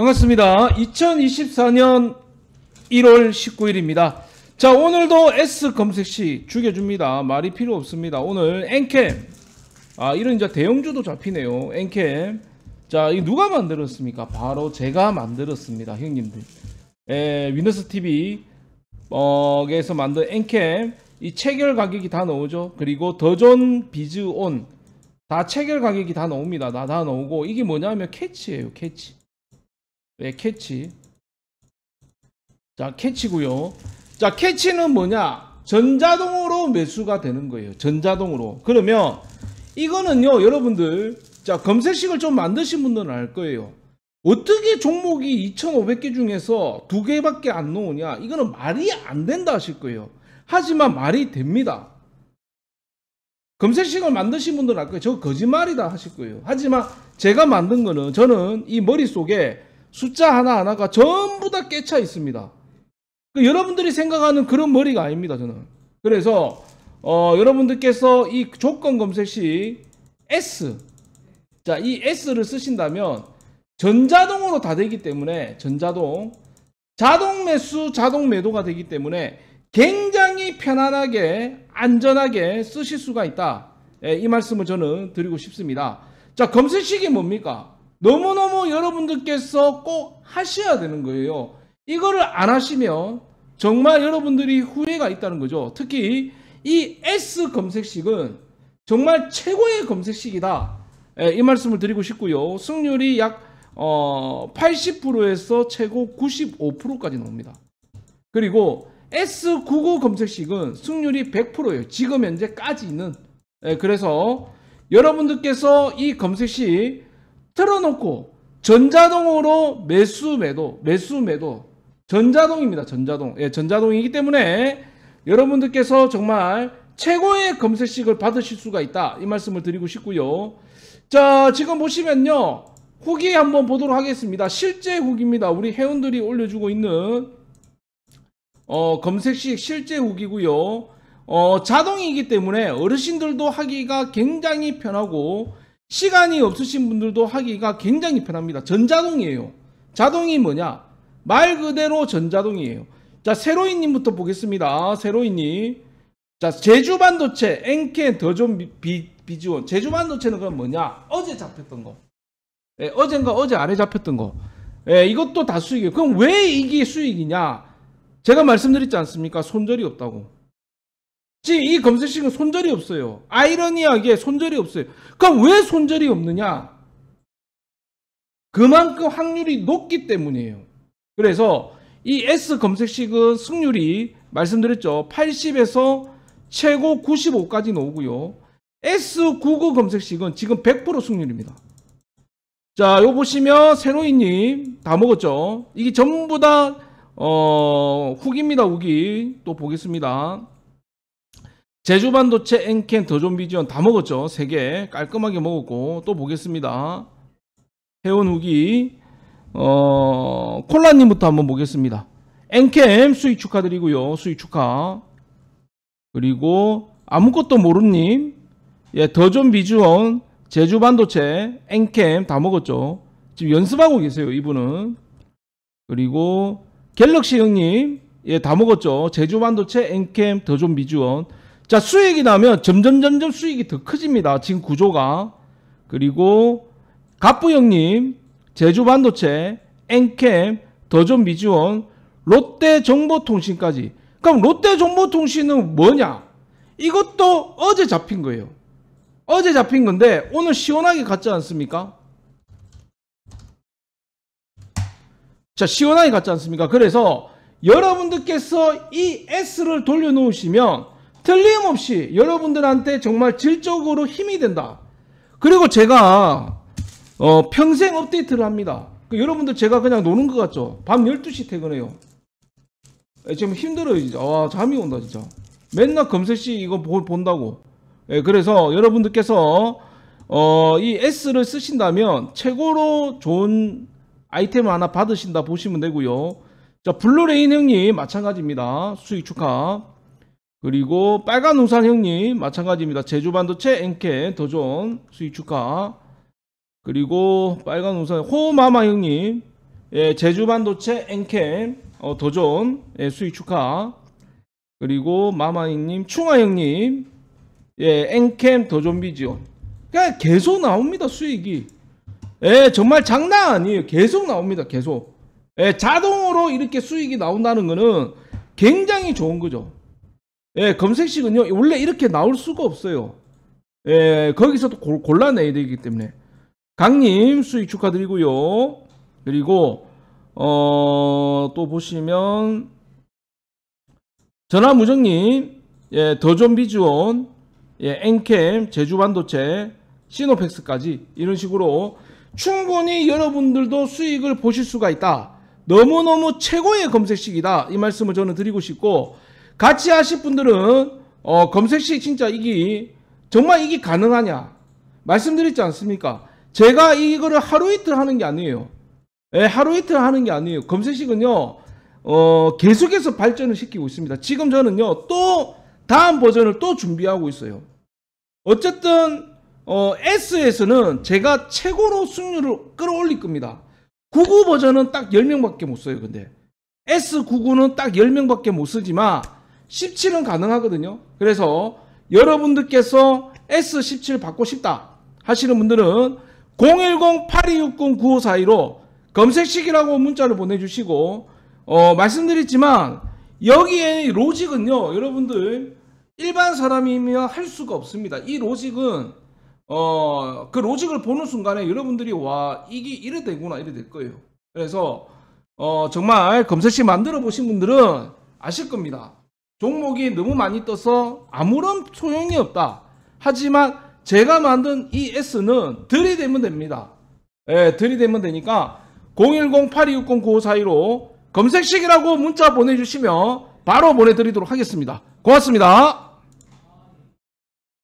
반갑습니다. 2024년 1월 19일입니다. 자 오늘도 S 검색시 죽여줍니다. 말이 필요 없습니다. 오늘 엔캠 아 이런 이제 대형주도 잡히네요. 엔캠 자 이거 누가 만들었습니까? 바로 제가 만들었습니다. 형님들 에, 예, 위너스 TV 어에서 만든 엔캠 이 체결 가격이 다 나오죠. 그리고 더존 비즈온 다 체결 가격이 다 나옵니다. 다, 다 나오고 이게 뭐냐면 캐치예요. 캐치 왜 예, 캐치. 자, 캐치고요. 자, 캐치는 뭐냐? 전자동으로 매수가 되는 거예요. 전자동으로. 그러면 이거는요, 여러분들 자, 검색식을 좀 만드신 분들은 알 거예요. 어떻게 종목이 2,500개 중에서 두 개밖에 안 나오냐? 이거는 말이 안 된다 하실 거예요. 하지만 말이 됩니다. 검색식을 만드신 분들은 알 거예요. 저 거짓말이다 하실 거예요. 하지만 제가 만든 거는 저는 이 머릿속에 숫자 하나하나가 전부 다깨쳐 있습니다. 그 여러분들이 생각하는 그런 머리가 아닙니다. 저는. 그래서 어, 여러분들께서 이 조건 검색 시 S 자, 이 S를 쓰신다면 전자동으로 다 되기 때문에 전자동 자동 매수 자동 매도가 되기 때문에 굉장히 편안하게 안전하게 쓰실 수가 있다 예, 이 말씀을 저는 드리고 싶습니다 자 검색식이 뭡니까 너무너무 여러분들께서 꼭 하셔야 되는 거예요. 이거를 안 하시면 정말 여러분들이 후회가 있다는 거죠. 특히 이 S 검색식은 정말 최고의 검색식이다. 예, 이 말씀을 드리고 싶고요. 승률이 약 80%에서 어, 최고 95%까지 나옵니다. 그리고 S99 검색식은 승률이 100%예요. 지금 현재까지는. 예, 그래서 여러분들께서 이 검색식 틀어놓고 전자동으로 매수 매도 매수 매도 전자동입니다. 전자동. 예, 전자동이기 때문에 여러분들께서 정말 최고의 검색식을 받으실 수가 있다. 이 말씀을 드리고 싶고요. 자, 지금 보시면요. 후기 한번 보도록 하겠습니다. 실제 후기입니다. 우리 회원들이 올려주고 있는 어, 검색식 실제 후기고요. 어, 자동이기 때문에 어르신들도 하기가 굉장히 편하고 시간이 없으신 분들도 하기가 굉장히 편합니다. 전자동이에요. 자동이 뭐냐? 말 그대로 전자동이에요. 자, 새로이님부터 보겠습니다. 새로이님 아, 자, 제주 반도체, 엔케 더존 비지원. 제주 반도체는 그럼 뭐냐? 어제 잡혔던 거. 예, 어젠가 어제 아래 잡혔던 거. 예, 이것도 다 수익이에요. 그럼 왜 이게 수익이냐? 제가 말씀드렸지 않습니까? 손절이 없다고. 지금 이 검색식은 손절이 없어요. 아이러니하게 손절이 없어요. 그럼 왜 손절이 없느냐? 그만큼 확률이 높기 때문이에요. 그래서 이 S 검색식은 승률이 말씀드렸죠. 80에서 최고 95까지 나오고요. S99 검색식은 지금 100% 승률입니다. 자, 요 보시면 세로이님 다 먹었죠. 이게 전부 다 어, 후기입니다. 후기 또 보겠습니다. 제주 반도체, 엔켄, 더존 비지원다 먹었죠. 3개 깔끔하게 먹었고 또 보겠습니다. 해운 후기 어, 콜라님부터 한번 보겠습니다. 엔캠 수익 축하드리고요. 수익 축하. 그리고 아무것도 모르님 예, 더존 비지원 제주 반도체, 엔캠 다 먹었죠. 지금 연습하고 계세요. 이분은. 그리고 갤럭시 형님 예, 다 먹었죠. 제주 반도체, 엔캠, 더존 비지원 자, 수익이 나면 점점 점점 수익이 더 커집니다. 지금 구조가. 그리고 갑부형님, 제주반도체, 엔캠, 더존미지원, 롯데정보통신까지. 그럼 롯데정보통신은 뭐냐? 이것도 어제 잡힌 거예요. 어제 잡힌 건데 오늘 시원하게 갔지 않습니까? 자, 시원하게 갔지 않습니까? 그래서 여러분들께서 이 S를 돌려놓으시면 틀림없이 여러분들한테 정말 질적으로 힘이 된다. 그리고 제가 어, 평생 업데이트를 합니다. 그 여러분들 제가 그냥 노는 것 같죠? 밤 12시 퇴근해요. 예, 지금 힘들어요 진짜. 아, 잠이 온다 진짜. 맨날 검색시 이거 보, 본다고. 예, 그래서 여러분들께서 어, 이 S를 쓰신다면 최고로 좋은 아이템 하나 받으신다 보시면 되고요. 자 블루레인 형님 마찬가지입니다. 수익 축하. 그리고 빨간 우산 형님 마찬가지입니다. 제주반도체 엔케 도전 수익 축하 그리고 빨간 우산 호마마 형님 예, 제주반도체 엔케 어, 도전 예, 수익 축하 그리고 마마 형님 충아 형님 예, 엔캠 도전 비지오 그냥 그러니까 계속 나옵니다 수익이 예, 정말 장난 아니에요 계속 나옵니다 계속 예, 자동으로 이렇게 수익이 나온다는 거는 굉장히 좋은 거죠 예, 검색식은요 원래 이렇게 나올 수가 없어요 예, 거기서 또 골라내야 되기 때문에 강님 수익 축하드리고요 그리고 어, 또 보시면 전화무정님 예, 더존비즈원 예, 엔캠 제주반도체 시노팩스까지 이런 식으로 충분히 여러분들도 수익을 보실 수가 있다 너무너무 최고의 검색식이다 이 말씀을 저는 드리고 싶고 같이 하실 분들은 어, 검색시 진짜 이게 정말 이게 가능하냐 말씀드렸지 않습니까? 제가 이거를 하루 이틀 하는 게 아니에요. 예, 하루 이틀 하는 게 아니에요. 검색식은요, 어, 계속해서 발전을 시키고 있습니다. 지금 저는요, 또 다음 버전을 또 준비하고 있어요. 어쨌든, 어, S에서는 제가 최고로 승률을 끌어올릴 겁니다. 99 버전은 딱 10명밖에 못 써요, 근데. S99는 딱 10명밖에 못 쓰지만, 17은 가능하거든요. 그래서 여러분들께서 S17 받고 싶다 하시는 분들은 010-8260-9542로 검색식이라고 문자를 보내주시고 어, 말씀드렸지만 여기에 로직은요 여러분들 일반 사람이면 할 수가 없습니다. 이 로직은 어, 그 로직을 보는 순간에 여러분들이 와 이게 이래 되구나 이래 될 거예요. 그래서 어, 정말 검색식 만들어 보신 분들은 아실 겁니다. 종목이 너무 많이 떠서 아무런 소용이 없다. 하지만 제가 만든 이 S는 들이대면 됩니다. 예, 들이대면 되니까 010-8260-9542로 검색식이라고 문자 보내주시면 바로 보내드리도록 하겠습니다. 고맙습니다.